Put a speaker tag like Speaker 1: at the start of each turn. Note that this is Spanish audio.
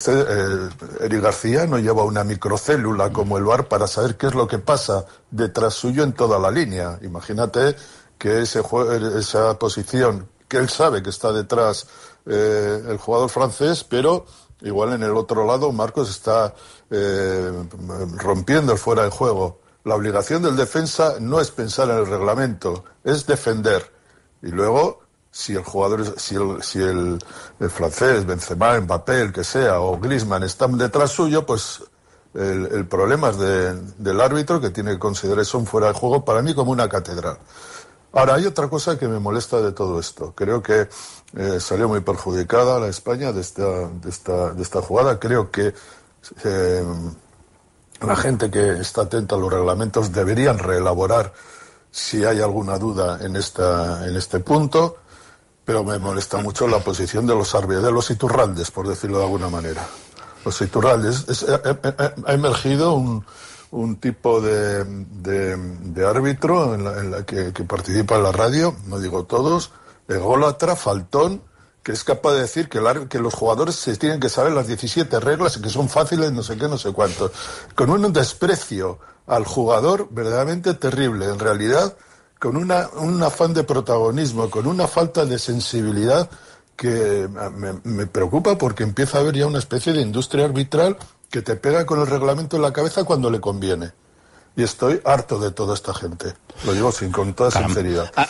Speaker 1: Eri este, eh, Eric García no lleva una microcélula como el VAR para saber qué es lo que pasa detrás suyo en toda la línea. Imagínate que er, esa posición que él sabe que está detrás eh, el jugador francés, pero igual en el otro lado Marcos está eh, rompiendo el fuera de juego. La obligación del defensa no es pensar en el reglamento, es defender. Y luego si el jugador, si el, si el, francés, Benzema, Mbappé, el que sea, o Grisman están detrás suyo, pues el, el problema es del árbitro que tiene que considerar eso fuera de juego para mí como una catedral. Ahora, hay otra cosa que me molesta de todo esto. Creo que eh, salió muy perjudicada la España de esta, de esta, de esta jugada. Creo que eh, la gente que está atenta a los reglamentos deberían reelaborar si hay alguna duda en, esta, en este punto pero me molesta mucho la posición de los árbitros, de los iturrandes, por decirlo de alguna manera. Los iturrandes. Eh, eh, eh, ha, emergido un, tipo de, árbitro que, participa en la radio, no digo todos, ególatra, faltón, que es capaz de decir que, los jugadores se tienen que saber las 17 reglas y que son fáciles, no sé qué, no sé cuánto. Con un desprecio al jugador verdaderamente terrible. En realidad, con una, un afán de protagonismo, con una falta de sensibilidad que me, preocupa porque empieza a haber ya una especie de industria arbitral que te pega con el reglamento en la cabeza cuando le conviene. Y estoy harto de toda esta gente. Lo digo sin, con toda sinceridad. Ah,